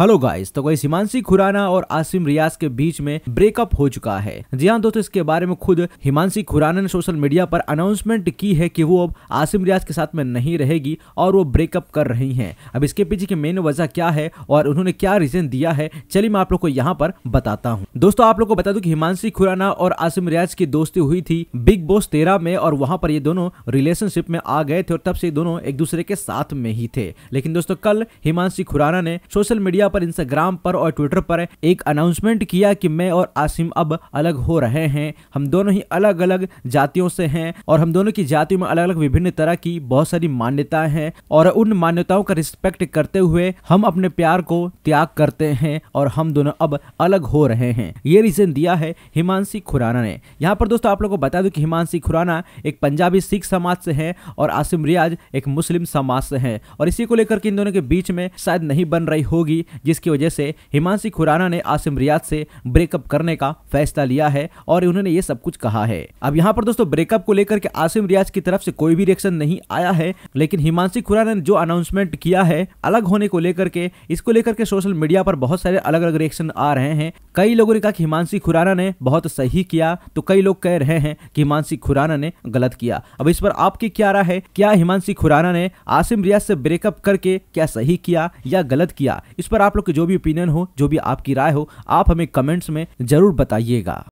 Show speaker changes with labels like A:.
A: hello guys तो guys Himanshi Khurana और आसिम रियाज के बीच में ब्रेकअप हो चुका है जी हाँ दोस्तों इसके बारे में खुद हिमांशी खुराना ने सोशल मीडिया पर अनाउंसमेंट की है कि वो अब आसिम रियाज के साथ में नहीं रहेगी और वो ब्रेकअप कर रही हैं अब इसके पीछे की मेन वजह क्या है और उन्होंने क्या रीजन दिया है चलिए मैं आप लोग को यहाँ पर बताता हूँ दोस्तों आप लोग को बता दू की हिमांशी खुराना और आसिम रियाज की दोस्ती हुई थी बिग बॉस तेरह में और वहाँ पर ये दोनों रिलेशनशिप में आ गए थे और तब से दोनों एक दूसरे के साथ में ही थे लेकिन दोस्तों कल हिमांशी खुराना ने सोशल मीडिया मीडिया पर इंस्टाग्राम पर और ट्विटर पर एक अनाउंसमेंट किया कि मैं और आसिम अब अलग हो रहे हैं हम दोनों ही अलग अलग जातियों से हैं और हम दोनों की जातियों में अलग अलग विभिन्न तरह की बहुत सारी मान्यताएं हैं और उन मान्यताओं का रिस्पेक्ट करते हुए हम अपने प्यार को त्याग करते हैं और हम दोनों अब अलग हो रहे हैं ये रीजन दिया है हिमांशी खुराना ने यहाँ पर दोस्तों आप लोग को बता दूं कि हिमांशी खुराना एक पंजाबी सिख समाज से है और आसिम रियाज एक मुस्लिम समाज से है और इसी को लेकर के इन दोनों के बीच में शायद नहीं बन रही होगी जिसकी वजह से हिमांशी खुराना ने आसिम रियाज से ब्रेकअप करने का फैसला लिया है और उन्होंने ये सब कुछ कहा है अब यहाँ पर दोस्तों ब्रेकअप को लेकर के आसिम रियाज की तरफ से कोई भी रिएक्शन नहीं आया है लेकिन हिमांशी खुराना ने जो अनाउंसमेंट किया है अलग होने को लेकर के इसको लेकर के सोशल मीडिया पर बहुत सारे अलग अलग रिएक्शन आ रहे हैं कई लोगों ने कहा कि हिमांशी खुराना ने बहुत सही किया तो कई लोग कह रहे हैं कि हिमांशी खुराना ने गलत किया अब इस पर आपकी क्या राय है क्या हिमांशी खुराना ने आसिम रियाज से ब्रेकअप करके क्या सही किया या गलत किया इस पर पर आप लोग की जो भी ओपिनियन हो जो भी आपकी राय हो आप हमें कमेंट्स में जरूर बताइएगा